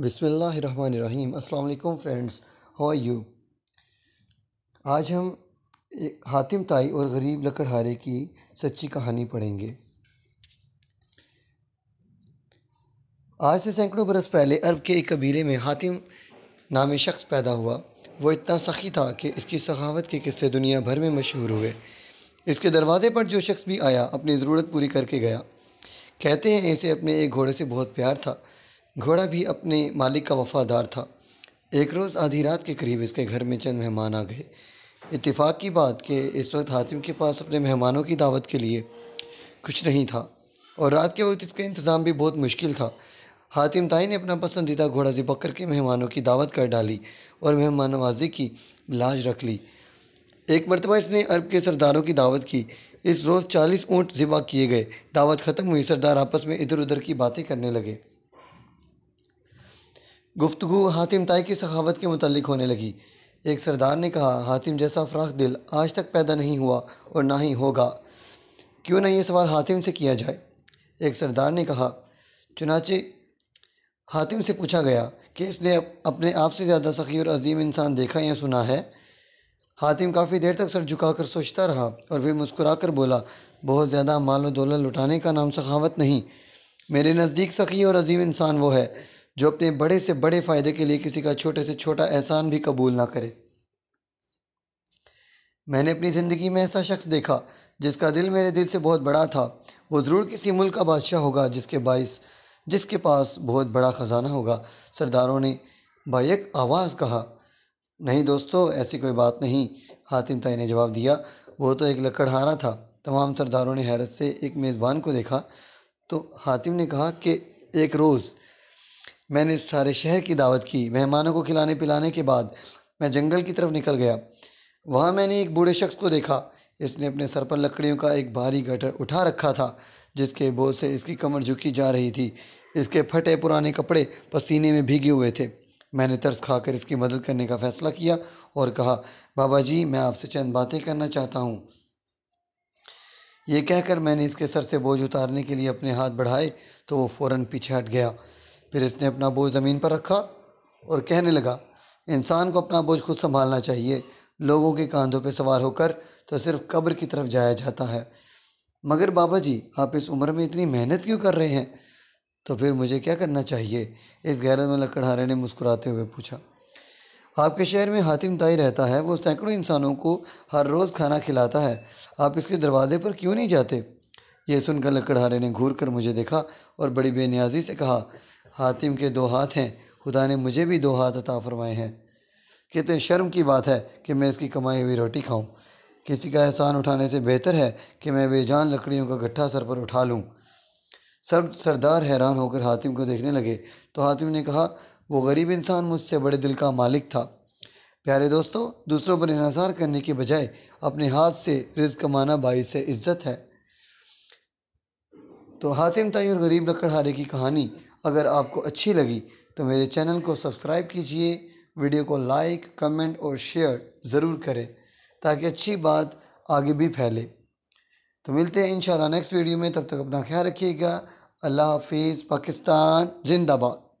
बिसमीम अल्लाम friends how are you आज हम हातिम ताई और गरीब लकड़हारे की सच्ची कहानी पढ़ेंगे आज से सैकड़ों बरस पहले अरब के एक कबीले में हातिम नामी शख्स पैदा हुआ वो इतना सखी था कि इसकी सखावत के किस्से दुनिया भर में मशहूर हुए इसके दरवाजे पर जो शख्स भी आया अपनी ज़रूरत पूरी करके गया कहते हैं इसे अपने एक घोड़े से बहुत प्यार था घोड़ा भी अपने मालिक का वफादार था एक रोज़ आधी रात के करीब इसके घर में चंद मेहमान आ गए इतफाक़ की बात कि इस वक्त हातिम के पास अपने मेहमानों की दावत के लिए कुछ नहीं था और रात के वक्त इसका इंतज़ाम भी बहुत मुश्किल था हातिम ताई ने अपना पसंदीदा घोड़ा जिबा करके मेहमानों की दावत कर डाली और मेहमान नवाजी की लाज रख ली एक मरतबा इसने अरब के सरदारों की दावत की इस रोज़ चालीस ऊँट ज़िबा किए गए दावत ख़त्म हुई सरदार आपस में इधर उधर की बातें करने लगे गुफ्तु हातिम ताई की सखावत के मतलब होने लगी एक सरदार ने कहा हातिम जैसा फ़्राख दिल आज तक पैदा नहीं हुआ और ना ही होगा क्यों ना ये सवाल हातिम से किया जाए एक सरदार ने कहा चुनाचे हातिम से पूछा गया कि इसने अपने आप से ज़्यादा सखी और अजीम इंसान देखा या सुना है हातिम काफ़ी देर तक सर झुकाकर सोचता रहा और फिर मुस्कुरा कर बोला बहुत ज़्यादा माल और दौलत लुटाने का नाम सखावत नहीं मेरे नज़दीक सखी और अजीम इंसान वो है जो अपने बड़े से बड़े फ़ायदे के लिए किसी का छोटे से छोटा एहसान भी कबूल ना करे मैंने अपनी ज़िंदगी में ऐसा शख्स देखा जिसका दिल मेरे दिल से बहुत बड़ा था वो ज़रूर किसी मुल्क का बादशाह होगा जिसके बाइस जिसके पास बहुत बड़ा ख़जाना होगा सरदारों ने बायक आवाज़ कहा नहीं दोस्तों ऐसी कोई बात नहीं हातिम ताई ने जवाब दिया वो तो एक लकड़हारा था तमाम सरदारों ने हैरत से एक मेज़बान को देखा तो हातिम ने कहा कि एक रोज़ मैंने सारे शहर की दावत की मेहमानों को खिलाने पिलाने के बाद मैं जंगल की तरफ निकल गया वहाँ मैंने एक बूढ़े शख्स को देखा इसने अपने सर पर लकड़ियों का एक भारी गटर उठा रखा था जिसके बोझ से इसकी कमर झुकी जा रही थी इसके फटे पुराने कपड़े पसीने में भीगे हुए थे मैंने तर्स खाकर इसकी मदद करने का फ़ैसला किया और कहा बाबा जी मैं आपसे चंद बातें करना चाहता हूँ ये कहकर मैंने इसके सर से बोझ उतारने के लिए अपने हाथ बढ़ाए तो वो फ़ौर पीछे हट गया फिर इसने अपना बोझ ज़मीन पर रखा और कहने लगा इंसान को अपना बोझ खुद संभालना चाहिए लोगों के कंधों पर सवार होकर तो सिर्फ कब्र की तरफ जाया जाता है मगर बाबा जी आप इस उम्र में इतनी मेहनत क्यों कर रहे हैं तो फिर मुझे क्या करना चाहिए इस में लकड़हारे ने मुस्कुराते हुए पूछा आपके शहर में हातिम ताई रहता है वो सैकड़ों इंसानों को हर रोज़ खाना खिलाता है आप इसके दरवाजे पर क्यों नहीं जाते यह सुनकर लकड़हारे ने घूर कर मुझे देखा और बड़ी बेनियाजी से कहा हातिम के दो हाथ हैं खुदा ने मुझे भी दो हाथ अता फरमाए हैं कहते शर्म की बात है कि मैं इसकी कमाई हुई रोटी खाऊं किसी का एहसान उठाने से बेहतर है कि मैं बेजान लकड़ियों का गट्ठा सर पर उठा लूँ सर सरदार हैरान होकर हातिम को देखने लगे तो हातिम ने कहा वो गरीब इंसान मुझसे बड़े दिल का मालिक था प्यारे दोस्तों दूसरों पर इनासार करने के बजाय अपने हाथ से रिज कमाना बाई से इज़्ज़त है तो हातिम ताई और गरीब लकड़हारे की कहानी अगर आपको अच्छी लगी तो मेरे चैनल को सब्सक्राइब कीजिए वीडियो को लाइक कमेंट और शेयर ज़रूर करें ताकि अच्छी बात आगे भी फैले तो मिलते हैं इंशाल्लाह नेक्स्ट वीडियो में तब तक अपना ख्याल रखिएगा अल्लाह हाफिज़ पाकिस्तान जिंदाबाद